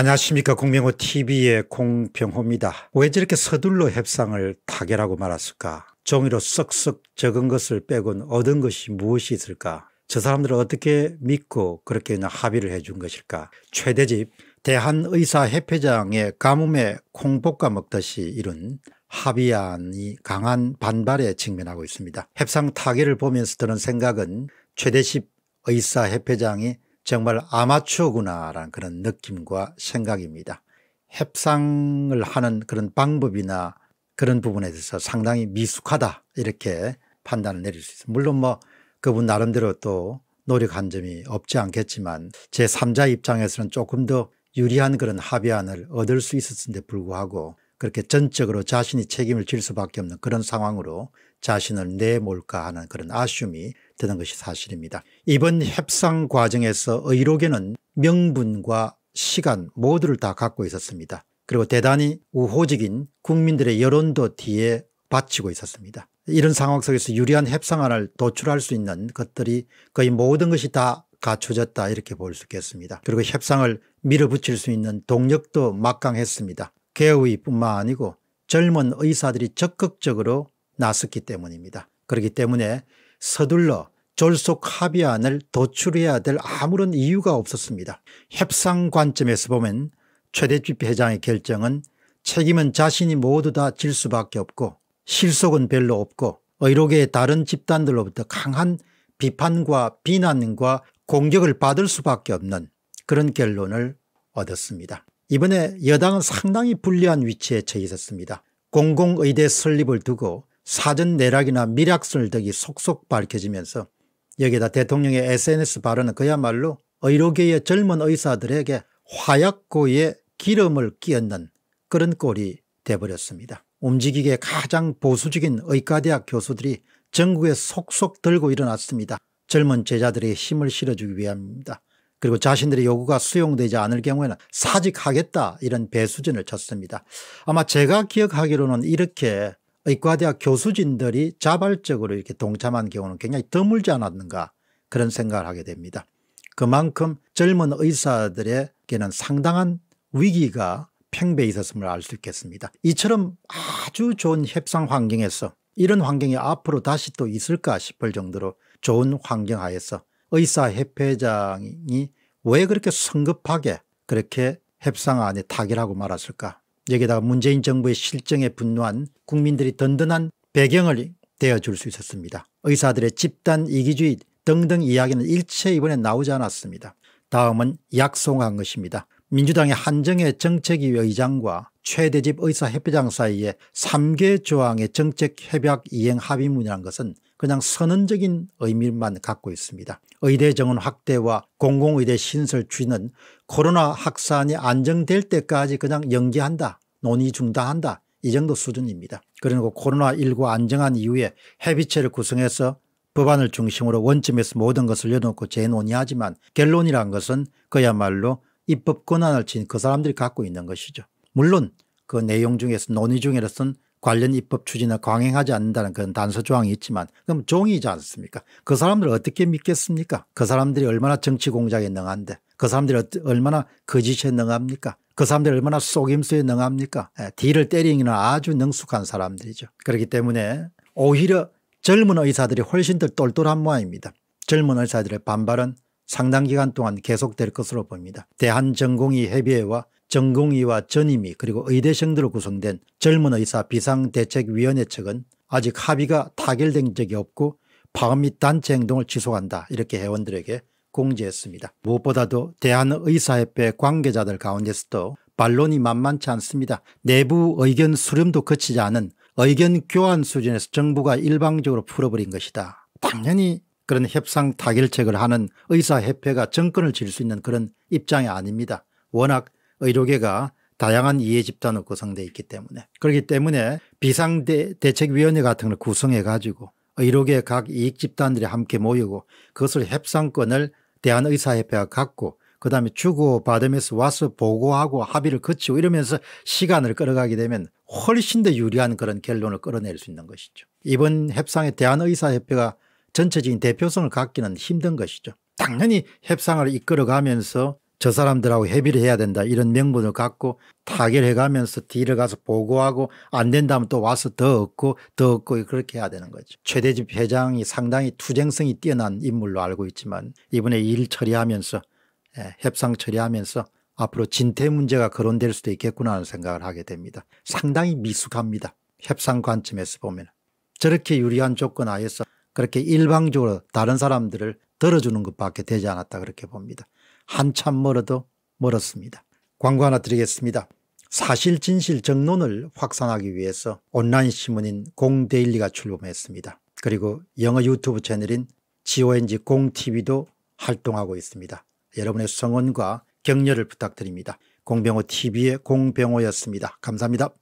안녕하십니까 공명호 tv의 공병호입니다. 왜 저렇게 서둘러 협상을 타결하고 말았을까 종이로 쓱쓱 적은 것을 빼곤 얻은 것이 무엇이 있을까 저 사람들을 어떻게 믿고 그렇게 그냥 합의를 해준 것일까 최대집 대한의사협회장의 가뭄에 콩볶아 먹듯이 이룬 합의안이 강한 반발에 직면하고 있습니다. 협상 타결을 보면서 드는 생각은 최대집 의사협회장이 정말 아마추어구나라는 그런 느낌과 생각입니다. 협상을 하는 그런 방법이나 그런 부분에 대해서 상당히 미숙하다 이렇게 판단을 내릴 수 있습니다. 물론 뭐 그분 나름대로 또 노력한 점이 없지 않겠지만 제3자 입장에서는 조금 더 유리한 그런 합의안을 얻을 수 있었는데 불구하고 그렇게 전적으로 자신이 책임을 질 수밖에 없는 그런 상황으로 자신을 내몰까 하는 그런 아쉬움이 되는 것이 사실입니다. 이번 협상 과정에서 의료계는 명분과 시간 모두를 다 갖고 있었습니다. 그리고 대단히 우호적인 국민들의 여론도 뒤에 바치고 있었습니다. 이런 상황 속에서 유리한 협상안을 도출할 수 있는 것들이 거의 모든 것이 다 갖춰졌다 이렇게 볼 수 있겠습니다. 그리고 협상을 밀어붙일 수 있는 동력도 막강했습니다. 개의뿐만 아니고 젊은 의사들이 적극적으로 나섰기 때문입니다. 그렇기 때문에 서둘러 졸속 합의안을 도출해야 될 아무런 이유가 없었습니다. 협상 관점에서 보면 최대집 회장의 결정은 책임은 자신이 모두 다 질 수밖에 없고 실속은 별로 없고 의료계의 다른 집단들로부터 강한 비판과 비난과 공격을 받을 수밖에 없는 그런 결론을 얻었습니다. 이번에 여당은 상당히 불리한 위치에 처해 있었습니다. 공공의대 설립을 두고 사전 내락이나 밀약설득이 속속 밝혀지면서 여기다 대통령의 SNS 발언은 그야말로 의료계의 젊은 의사들에게 화약고에 기름을 끼얹는 그런 꼴이 돼버렸습니다. 움직이기에 가장 보수적인 의과대학 교수들이 전국에 속속 들고 일어났습니다. 젊은 제자들의 힘을 실어주기 위함입니다. 그리고 자신들의 요구가 수용되지 않을 경우에는 사직하겠다 이런 배수진을 쳤습니다. 아마 제가 기억하기로는 이렇게 의과대학 교수진들이 자발적으로 이렇게 동참한 경우는 굉장히 드물지 않았는가 그런 생각을 하게 됩니다. 그만큼 젊은 의사들에게는 상당한 위기가 팽배해 있었음을 알 수 있겠습니다. 이처럼 아주 좋은 협상 환경에서 이런 환경이 앞으로 다시 또 있을까 싶을 정도로 좋은 환경 하에서 의사협회장이 왜 그렇게 성급하게 그렇게 협상안에 타결하고 말았을까 여기다가 문재인 정부의 실정에 분노한 국민들이 든든한 배경을 되어줄 수 있었습니다. 의사들의 집단 이기주의 등등 이야기는 일체 이번에 나오지 않았습니다. 다음은 약속한 것입니다. 민주당의 한정혜 정책위 의장과 최대집 의사협회장 사이에 3개 조항의 정책협약 이행 합의문이라는 것은 그냥 선언적인 의미만 갖고 있습니다. 의대 정원 확대와 공공의대 신설 추진은 코로나 확산이 안정될 때까지 그냥 연기한다 논의 중단한다 이 정도 수준입니다. 그리고 코로나19 안정한 이후에 해비체를 구성해서 법안을 중심으로 원점에서 모든 것을 내놓고 재논의하지만 결론이란 것은 그야말로 입법 권한을 진그 사람들이 갖고 있는 것이죠. 물론 그 내용 중에서 논의 중에서는 관련 입법 추진을 강행하지 않는다는 그런 단서 조항이 있지만 그럼 종이지 않습니까 그 사람들을 어떻게 믿겠습니까 그 사람들이 얼마나 정치 공작에 능한데 그 사람들이 얼마나 거짓에 그 능합니까 그 사람들이 얼마나 속임수에 능합니까 예, 뒤를 때리기는 아주 능숙한 사람들이죠 그렇기 때문에 오히려 젊은 의사들이 훨씬 더 똘똘한 모양입니다 젊은 의사들의 반발은 상당 기간 동안 계속될 것으로 봅니다 대한전공의 협의회와 전공의와 전임의 그리고 의대생들로 구성된 젊은 의사 비상대책위원회 측은 아직 합의가 타결된 적이 없고 파업 및 단체 행동을 지속한다 이렇게 회원들에게 공지했습니다. 무엇보다도 대한의사협회 관계자들 가운데서도 반론이 만만치 않습니다. 내부 의견 수렴도 거치지 않은 의견 교환 수준에서 정부가 일방적으로 풀어버린 것이다. 당연히 그런 협상 타결책을 하는 의사협회가 정권을 질 수 있는 그런 입장이 아닙니다. 워낙 의료계가 다양한 이해 집단으로 구성되어 있기 때문에 그렇기 때문에 비상대책위원회 같은 걸 구성해 가지고 의료계 각 이익 집단들이 함께 모이고 그것을 협상권을 대한의사협회가 갖고 그다음에 주고받으면서 와서 보고하고 합의를 거치고 이러면서 시간을 끌어가게 되면 훨씬 더 유리한 그런 결론을 끌어낼 수 있는 것이죠. 이번 협상에 대한의사협회가 전체적인 대표성을 갖기는 힘든 것이죠. 당연히 협상을 이끌어가면서 저 사람들하고 협의를 해야 된다 이런 명분을 갖고 타결해 가면서 뒤를 가서 보고하고 안 된다면 또 와서 더 얻고 더 얻고 그렇게 해야 되는 거죠. 최대집 회장이 상당히 투쟁성이 뛰어난 인물로 알고 있지만 이번에 일 처리하면서 예, 협상 처리하면서 앞으로 진퇴 문제가 거론될 수도 있겠구나 하는 생각을 하게 됩니다. 상당히 미숙합니다. 협상 관점에서 보면 저렇게 유리한 조건 하에서 그렇게 일방적으로 다른 사람들을 들어주는 것밖에 되지 않았다 그렇게 봅니다. 한참 멀어도 멀었습니다. 광고 하나 드리겠습니다. 사실 진실 정론을 확산하기 위해서 온라인 신문인 공데일리가 출범했습니다. 그리고 영어 유튜브 채널인 GONG 공TV도 활동하고 있습니다. 여러분의 성원과 격려를 부탁드립니다. 공병호 TV의 공병호였습니다. 감사합니다.